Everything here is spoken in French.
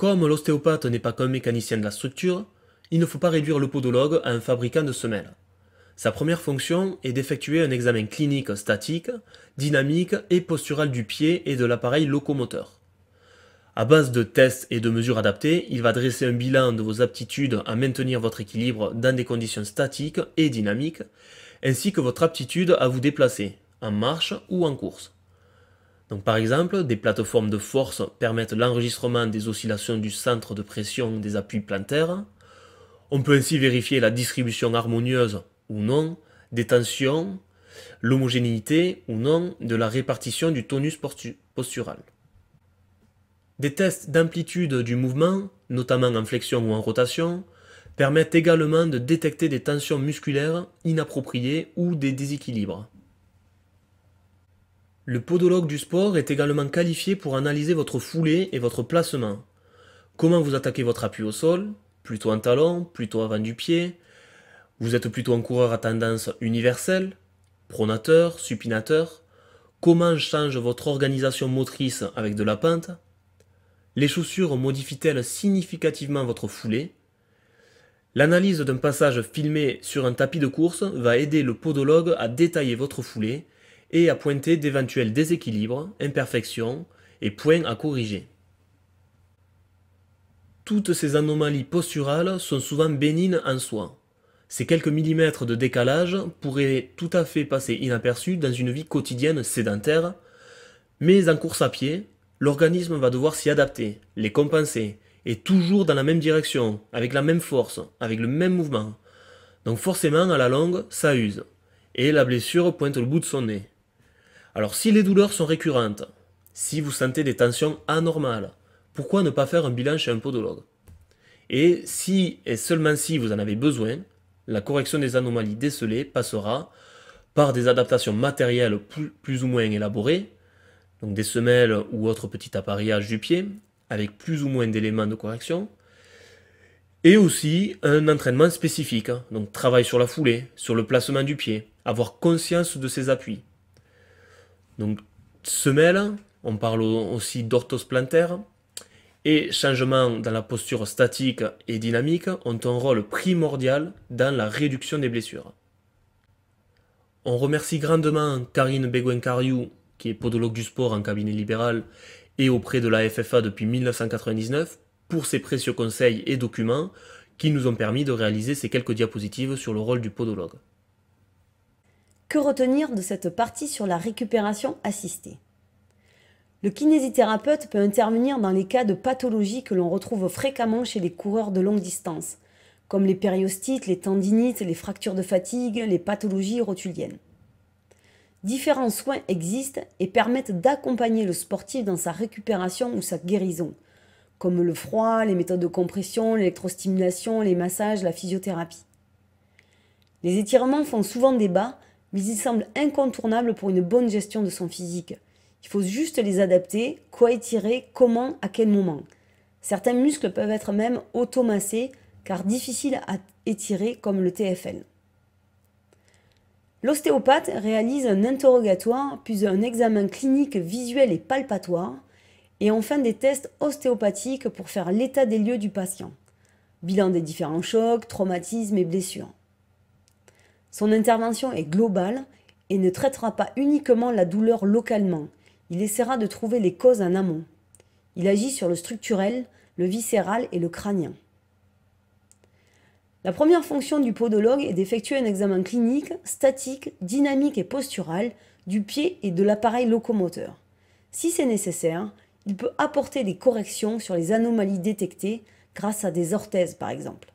Comme l'ostéopathe n'est pas qu'un mécanicien de la structure, il ne faut pas réduire le podologue à un fabricant de semelles. Sa première fonction est d'effectuer un examen clinique statique, dynamique et postural du pied et de l'appareil locomoteur. À base de tests et de mesures adaptées, il va dresser un bilan de vos aptitudes à maintenir votre équilibre dans des conditions statiques et dynamiques, ainsi que votre aptitude à vous déplacer, en marche ou en course par exemple, des plateformes de force permettent l'enregistrement des oscillations du centre de pression des appuis plantaires. On peut ainsi vérifier la distribution harmonieuse ou non des tensions, l'homogénéité ou non de la répartition du tonus postural. Des tests d'amplitude du mouvement, notamment en flexion ou en rotation, permettent également de détecter des tensions musculaires inappropriées ou des déséquilibres. Le podologue du sport est également qualifié pour analyser votre foulée et votre placement. Comment vous attaquez votre appui au sol Plutôt en talon Plutôt avant du pied Vous êtes plutôt un coureur à tendance universelle Pronateur Supinateur Comment change votre organisation motrice avec de la pente Les chaussures modifient-elles significativement votre foulée L'analyse d'un passage filmé sur un tapis de course va aider le podologue à détailler votre foulée et à pointer d'éventuels déséquilibres, imperfections et points à corriger. Toutes ces anomalies posturales sont souvent bénignes en soi. Ces quelques millimètres de décalage pourraient tout à fait passer inaperçus dans une vie quotidienne sédentaire, mais en course à pied, l'organisme va devoir s'y adapter, les compenser, et toujours dans la même direction, avec la même force, avec le même mouvement. Donc forcément, à la longue, ça use, et la blessure pointe le bout de son nez. Alors si les douleurs sont récurrentes, si vous sentez des tensions anormales, pourquoi ne pas faire un bilan chez un podologue Et si et seulement si vous en avez besoin, la correction des anomalies décelées passera par des adaptations matérielles plus, ou moins élaborées, donc des semelles ou autres petits appareillages du pied, avec plus ou moins d'éléments de correction, et aussi un entraînement spécifique, hein, donc travail sur la foulée, sur le placement du pied, avoir conscience de ses appuis, donc, semelle, on parle aussi d'orthos plantaire, et changement dans la posture statique et dynamique ont un rôle primordial dans la réduction des blessures. On remercie grandement Karine begouen qui est podologue du sport en cabinet libéral et auprès de la FFA depuis 1999, pour ses précieux conseils et documents qui nous ont permis de réaliser ces quelques diapositives sur le rôle du podologue. Que retenir de cette partie sur la récupération assistée Le kinésithérapeute peut intervenir dans les cas de pathologies que l'on retrouve fréquemment chez les coureurs de longue distance, comme les périostites, les tendinites, les fractures de fatigue, les pathologies rotuliennes. Différents soins existent et permettent d'accompagner le sportif dans sa récupération ou sa guérison, comme le froid, les méthodes de compression, l'électrostimulation, les massages, la physiothérapie. Les étirements font souvent débat, mais ils semblent incontournables pour une bonne gestion de son physique. Il faut juste les adapter, quoi étirer, comment, à quel moment. Certains muscles peuvent être même automassés car difficiles à étirer comme le TFL. L'ostéopathe réalise un interrogatoire, puis un examen clinique visuel et palpatoire, et enfin des tests ostéopathiques pour faire l'état des lieux du patient. Bilan des différents chocs, traumatismes et blessures. Son intervention est globale et ne traitera pas uniquement la douleur localement. Il essaiera de trouver les causes en amont. Il agit sur le structurel, le viscéral et le crânien. La première fonction du podologue est d'effectuer un examen clinique, statique, dynamique et postural du pied et de l'appareil locomoteur. Si c'est nécessaire, il peut apporter des corrections sur les anomalies détectées grâce à des orthèses par exemple.